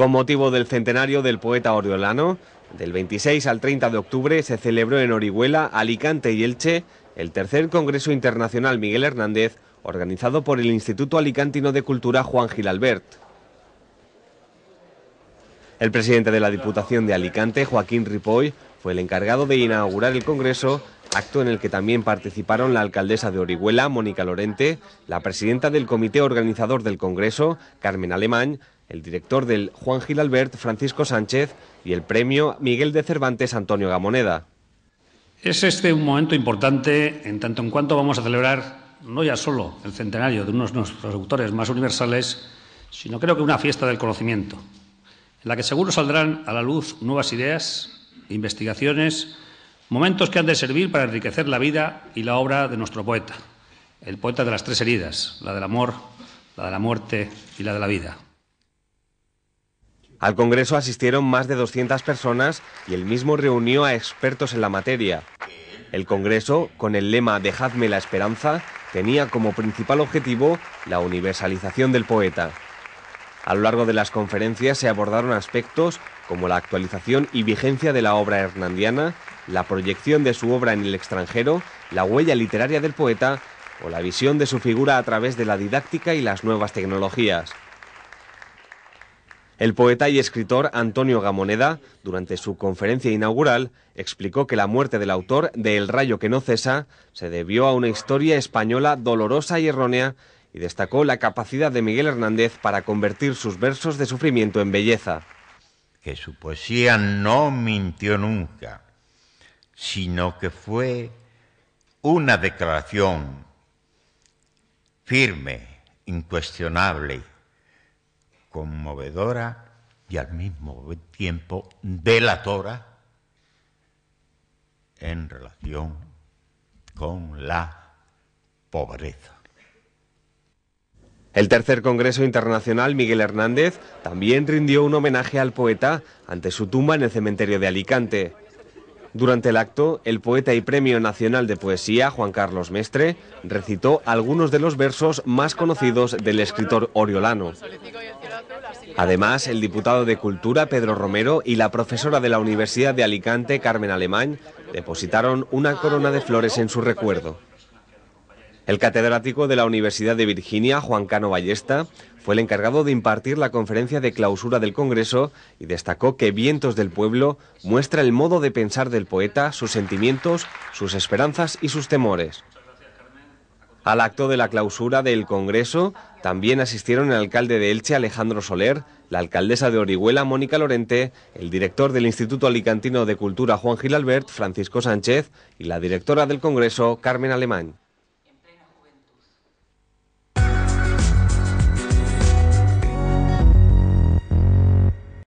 Con motivo del centenario del poeta oriolano, del 26 al 30 de octubre se celebró en Orihuela, Alicante y Elche el tercer Congreso Internacional Miguel Hernández, organizado por el Instituto Alicantino de Cultura Juan Gil Albert. El presidente de la Diputación de Alicante, Joaquín Ripoll, fue el encargado de inaugurar el Congreso, acto en el que también participaron la alcaldesa de Orihuela, Mónica Lorente, la presidenta del comité organizador del Congreso, Carmen Alemán, el director del Juan Gil Albert, Francisco Sánchez, y el premio Miguel de Cervantes, Antonio Gamoneda. Es este un momento importante en tanto en cuanto vamos a celebrar no ya solo el centenario de uno de nuestros autores más universales, sino creo que una fiesta del conocimiento, en la que seguro saldrán a la luz nuevas ideas, investigaciones, momentos que han de servir para enriquecer la vida y la obra de nuestro poeta, el poeta de las tres heridas, la del amor, la de la muerte y la de la vida. Al Congreso asistieron más de 200 personas y el mismo reunió a expertos en la materia. El Congreso, con el lema Dejadme la esperanza, tenía como principal objetivo la universalización del poeta. A lo largo de las conferencias se abordaron aspectos como la actualización y vigencia de la obra hernandiana, la proyección de su obra en el extranjero, la huella literaria del poeta o la visión de su figura a través de la didáctica y las nuevas tecnologías. El poeta y escritor Antonio Gamoneda, durante su conferencia inaugural, explicó que la muerte del autor de El rayo que no cesa se debió a una historia española dolorosa y errónea y destacó la capacidad de Miguel Hernández para convertir sus versos de sufrimiento en belleza. Que su poesía no mintió nunca, sino que fue una declaración firme, incuestionable conmovedora y al mismo tiempo delatora en relación con la pobreza. El tercer Congreso Internacional Miguel Hernández también rindió un homenaje al poeta ante su tumba en el cementerio de Alicante. Durante el acto, el poeta y Premio Nacional de Poesía, Juan Carlos Mestre, recitó algunos de los versos más conocidos del escritor oriolano. Además, el diputado de Cultura, Pedro Romero, y la profesora de la Universidad de Alicante, Carmen Alemán, depositaron una corona de flores en su recuerdo. El catedrático de la Universidad de Virginia, Juan Cano Ballesta, fue el encargado de impartir la conferencia de clausura del Congreso y destacó que Vientos del Pueblo muestra el modo de pensar del poeta, sus sentimientos, sus esperanzas y sus temores. Al acto de la clausura del Congreso también asistieron el alcalde de Elche Alejandro Soler, la alcaldesa de Orihuela Mónica Lorente, el director del Instituto Alicantino de Cultura Juan Gil Albert Francisco Sánchez y la directora del Congreso Carmen Alemán.